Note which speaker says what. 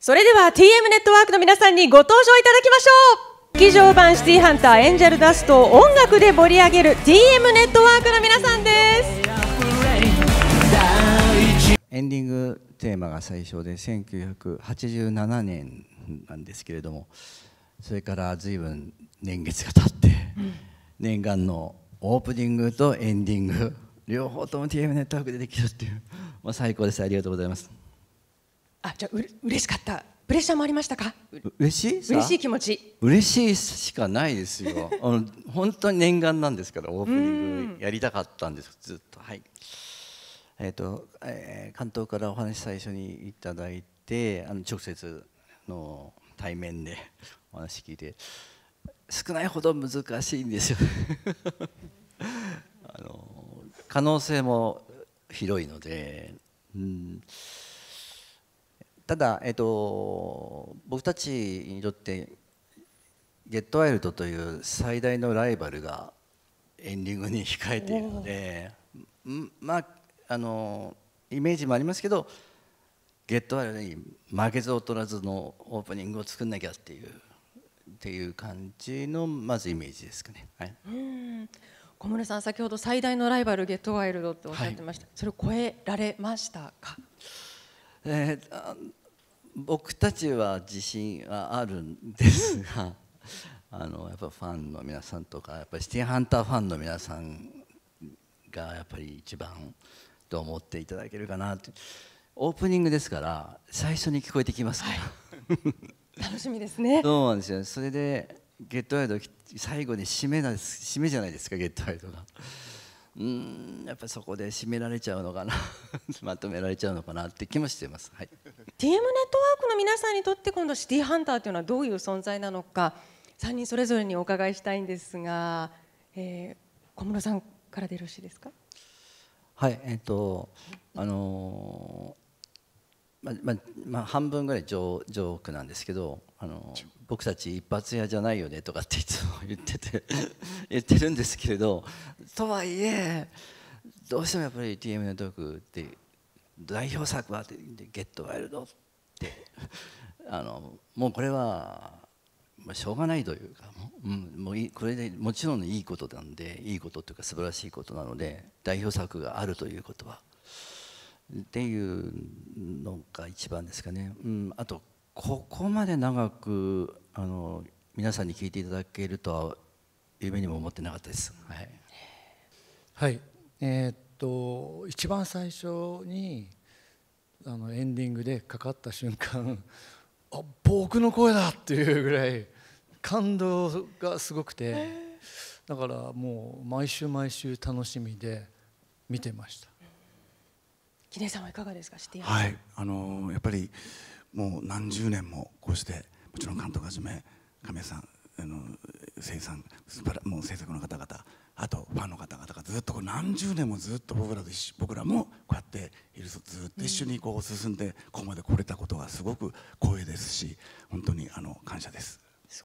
Speaker 1: それでは TM ネットワークの皆さんにご登場いただきましょう劇場版シティハンターエンジェルダストを音楽で盛り上げる TM ネットワークの皆さんですエンディングテーマが最初で1987年なんですけれどもそれから随分年月が経って、うん、念願のオープニングとエンディング両方とも TM ネットワークでできるっていう、まあ、最高ですありがとうございます。あじゃう嬉しかったプレッシャーもありましたか嬉しい嬉しい気持ち嬉しいしかないですよ あの本当に念願なんですからオープニングやりたかったんですずっとはいえっ、ー、と、えー、関東からお話最初にいただいてあの直接の対面で お話聞いて少ないほど難しいんですよ あの可能性も広いのでうんただ、えっと、僕たちにとってゲットワイルドという最大のライバルがエンディングに控えているので、まああのイメージもありますけどゲットワイルドに負けず劣らずのオープニングを作んなきゃっていうっていう感じのまずイメージですかね。はい、小室さん先ほど最大のライバルゲットワイルドとおっしゃってました、はい、それを超えられましたか、えー、僕たちは自信はあるんですが あのやっぱファンの皆さんとかやっぱりシティハンターファンの皆さんがやっぱり一番と思っていただけるかなってオープニングですから最初に聞こえてきますから、はい、楽しみですねそうなんですよそれで「ゲットワイド」最後に締めな締めじゃないですか「ゲットワイドがうんやっぱりそこで締められちゃうのかな まとめられちゃうのかなって気もしてます、はい、TM ネットワークの皆さんにとって今度シティハンターというのはどういう存在なのか3人それぞれにお伺いしたいんですが、えー、小室さんからでよろしいですかはいえっ、ー、とあのーまあまあまあ、半分ぐらいジョジョークなんですけどあの僕たち一発屋じゃないよねとかっていつも言ってて 言ってるんですけれどとはいえどうしてもやっぱり TM ネットークって代表作は「ゲットワイルド」ってあのもうこれはしょうがないというかも,、うん、もういこれでもちろんいいことなんでいいことというか素晴らしいことなので代表作があるということは。っていうのが一番ですかね、うん、あとここまで長くあの皆さんに聞いていただけるとは夢にも思ってなかったです。はい、はい、えー、っと一番最初にあのエンディングでかかった瞬間 あ僕の声だっていうぐらい感動がすごくてだからもう毎週毎週楽しみで見てました。秀さんはいかがですかてはいあのやっぱりもう何十年もこうしてもちろん監督はじめ亀井さんあの生産もう制作の方々あとファンの方々がずっと何十年もずっと僕らと僕らもこうやっているずっと一緒にこう進んでここまで来れたことがすごく光栄ですし本当にあの感謝です。